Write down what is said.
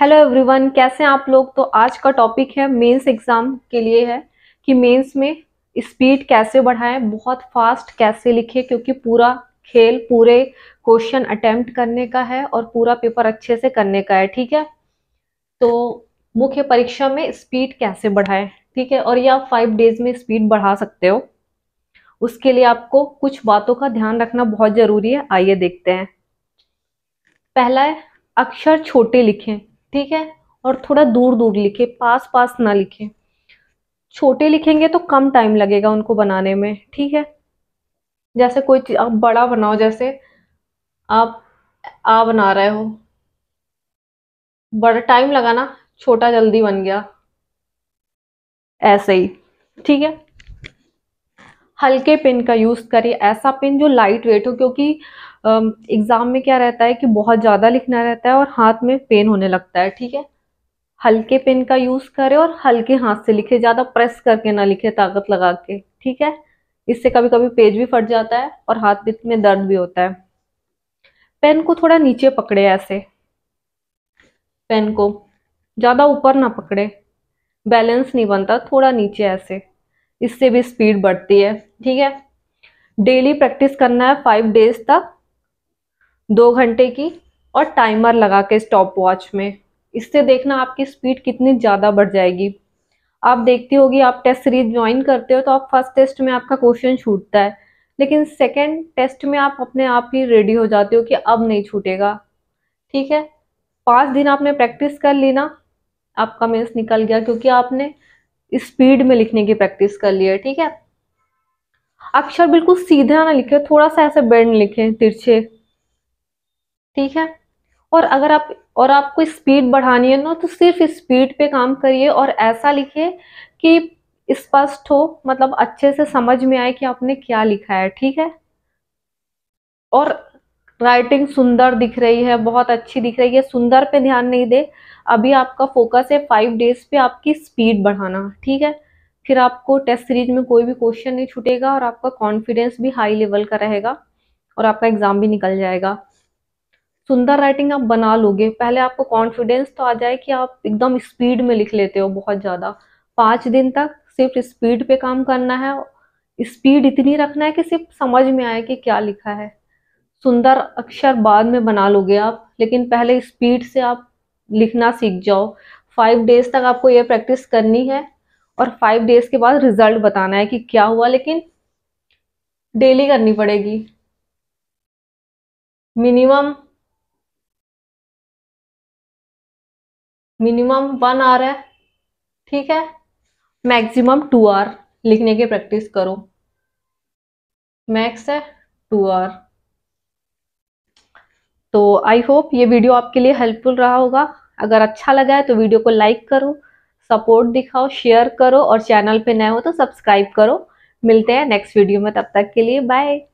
hello everyone कैसे हैं आप लोग तो आज का टॉपिक है मेंस एग्ज़ाम के लिए है कि मेंस में स्पीड कैसे बढ़ाएं बहुत फास्ट कैसे लिखें क्योंकि पूरा खेल पूरे क्वेश्चन अटेम्प्ट करने का है और पूरा पेपर अच्छे से करने का है ठीक है तो मुख्य परीक्षा में स्पीड कैसे बढ़ाएं ठीक है और ये आप फाइव डेज में स्पीड बढ़ा सकते हो उसके लिए आपको कुछ बातों का ध्यान रखना बहुत ज़रूरी है आइए देखते हैं पहला है अक्षर छोटे लिखें ठीक है और थोड़ा दूर दूर लिखे पास पास ना लिखे छोटे लिखेंगे तो कम टाइम लगेगा उनको बनाने में ठीक है जैसे कोई चीज आप बड़ा बनाओ जैसे आप आ बना रहे हो बड़ा टाइम लगा ना छोटा जल्दी बन गया ऐसे ही ठीक है हल्के पिन का यूज़ करें ऐसा पिन जो लाइट वेट हो क्योंकि एग्ज़ाम में क्या रहता है कि बहुत ज़्यादा लिखना रहता है और हाथ में पेन होने लगता है ठीक है हल्के पेन का यूज़ करें और हल्के हाथ से लिखे ज़्यादा प्रेस करके ना लिखे ताकत लगा के ठीक है इससे कभी कभी पेज भी फट जाता है और हाथ में दर्द भी होता है पेन को थोड़ा नीचे पकड़े ऐसे पेन को ज़्यादा ऊपर ना पकड़े बैलेंस नहीं बनता थोड़ा नीचे ऐसे इससे भी स्पीड बढ़ती है ठीक है डेली प्रैक्टिस करना है फाइव डेज तक दो घंटे की और टाइमर लगा के स्टॉप वॉच में इससे देखना आपकी स्पीड कितनी ज़्यादा बढ़ जाएगी आप देखती होगी आप टेस्ट सीरीज ज्वाइन करते हो तो आप फर्स्ट टेस्ट में आपका क्वेश्चन छूटता है लेकिन सेकेंड टेस्ट में आप अपने आप ही रेडी हो जाते हो कि अब नहीं छूटेगा ठीक है पाँच दिन आपने प्रैक्टिस कर ली ना आपका मेंस निकल गया क्योंकि आपने स्पीड में लिखने की प्रैक्टिस कर लिया ठीक है अक्षर बिल्कुल सीधा ना लिखे थोड़ा सा ऐसे बैंड लिखे तिरछे ठीक है और अगर आप और आपको स्पीड बढ़ानी है ना तो सिर्फ स्पीड पे काम करिए और ऐसा लिखिए कि स्पष्ट हो मतलब अच्छे से समझ में आए कि आपने क्या लिखा है ठीक है और राइटिंग सुंदर दिख रही है बहुत अच्छी दिख रही है सुंदर पे ध्यान नहीं दे अभी आपका फोकस है फाइव डेज पे आपकी स्पीड बढ़ाना ठीक है फिर आपको टेस्ट सीरीज में कोई भी क्वेश्चन नहीं छूटेगा और आपका कॉन्फिडेंस भी हाई लेवल का रहेगा और आपका एग्जाम भी निकल जाएगा सुंदर राइटिंग आप बना लोगे पहले आपको कॉन्फिडेंस तो आ जाए कि आप एकदम स्पीड में लिख लेते हो बहुत ज़्यादा पाँच दिन तक सिर्फ स्पीड पे काम करना है स्पीड इतनी रखना है कि सिर्फ समझ में आए कि क्या लिखा है सुंदर अक्षर बाद में बना लोगे आप लेकिन पहले स्पीड से आप लिखना सीख जाओ फाइव डेज तक आपको ये प्रैक्टिस करनी है और फाइव डेज के बाद रिजल्ट बताना है कि क्या हुआ लेकिन डेली करनी पड़ेगी मिनिमम मिनिमम वन आवर है ठीक है मैक्सिमम टू आवर लिखने की प्रैक्टिस करो मैक्स है टू आवर तो आई होप ये वीडियो आपके लिए हेल्पफुल रहा होगा अगर अच्छा लगा है तो वीडियो को लाइक करो सपोर्ट दिखाओ शेयर करो और चैनल पे नए हो तो सब्सक्राइब करो मिलते हैं नेक्स्ट वीडियो में तब तक के लिए बाय